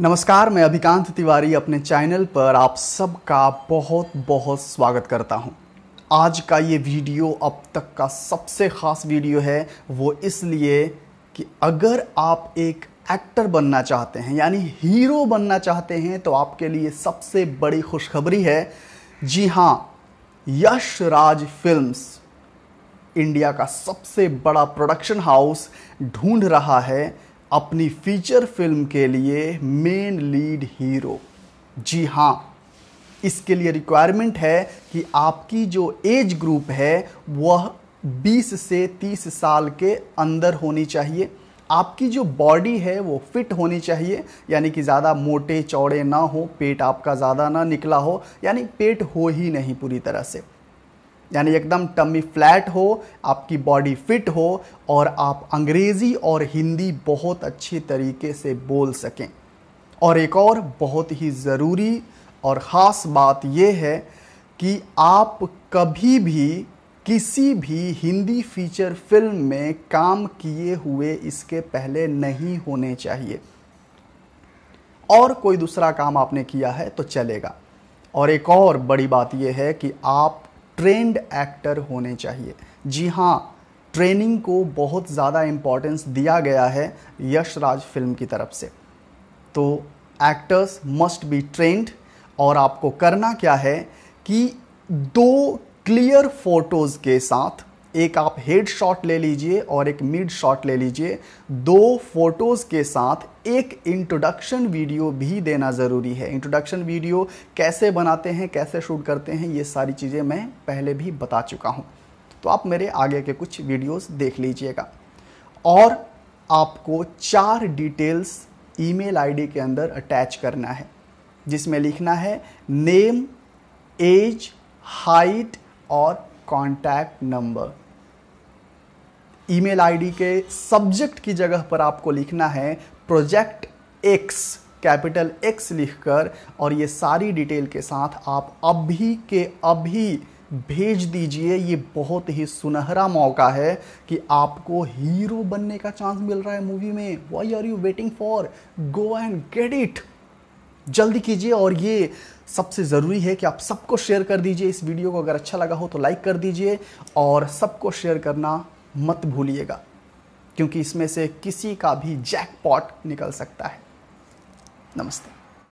नमस्कार मैं अभिकांत तिवारी अपने चैनल पर आप सबका बहुत बहुत स्वागत करता हूं। आज का ये वीडियो अब तक का सबसे ख़ास वीडियो है वो इसलिए कि अगर आप एक एक्टर बनना चाहते हैं यानी हीरो बनना चाहते हैं तो आपके लिए सबसे बड़ी खुशखबरी है जी हाँ यश राज फिल्म्स इंडिया का सबसे बड़ा प्रोडक्शन हाउस ढूंढ रहा है अपनी फीचर फिल्म के लिए मेन लीड हीरो जी हाँ इसके लिए रिक्वायरमेंट है कि आपकी जो एज ग्रुप है वह 20 से 30 साल के अंदर होनी चाहिए आपकी जो बॉडी है वो फिट होनी चाहिए यानी कि ज़्यादा मोटे चौड़े ना हो पेट आपका ज़्यादा ना निकला हो यानी पेट हो ही नहीं पूरी तरह से यानी एकदम टमी फ्लैट हो आपकी बॉडी फिट हो और आप अंग्रेज़ी और हिंदी बहुत अच्छे तरीके से बोल सकें और एक और बहुत ही ज़रूरी और ख़ास बात यह है कि आप कभी भी किसी भी हिंदी फीचर फिल्म में काम किए हुए इसके पहले नहीं होने चाहिए और कोई दूसरा काम आपने किया है तो चलेगा और एक और बड़ी बात यह है कि आप ट्रेंड एक्टर होने चाहिए जी हाँ ट्रेनिंग को बहुत ज़्यादा इम्पोर्टेंस दिया गया है यशराज फिल्म की तरफ से तो एक्टर्स मस्ट बी ट्रेंड और आपको करना क्या है कि दो क्लियर फोटोज़ के साथ एक आप हेड शॉट ले लीजिए और एक मिड शॉट ले लीजिए दो फोटोज़ के साथ एक इंट्रोडक्शन वीडियो भी देना ज़रूरी है इंट्रोडक्शन वीडियो कैसे बनाते हैं कैसे शूट करते हैं ये सारी चीज़ें मैं पहले भी बता चुका हूँ तो आप मेरे आगे के कुछ वीडियोस देख लीजिएगा और आपको चार डिटेल्स ईमेल आईडी के अंदर अटैच करना है जिसमें लिखना है नेम एज हाइट और कॉन्टैक्ट नंबर ईमेल आईडी के सब्जेक्ट की जगह पर आपको लिखना है प्रोजेक्ट एक्स कैपिटल एक्स लिखकर और ये सारी डिटेल के साथ आप अभी के अभी भेज दीजिए ये बहुत ही सुनहरा मौका है कि आपको हीरो बनने का चांस मिल रहा है मूवी में why are you waiting for go and get it जल्दी कीजिए और ये सबसे ज़रूरी है कि आप सबको शेयर कर दीजिए इस वीडियो को अगर अच्छा लगा हो तो लाइक कर दीजिए और सबको शेयर करना मत भूलिएगा क्योंकि इसमें से किसी का भी जैकपॉट निकल सकता है नमस्ते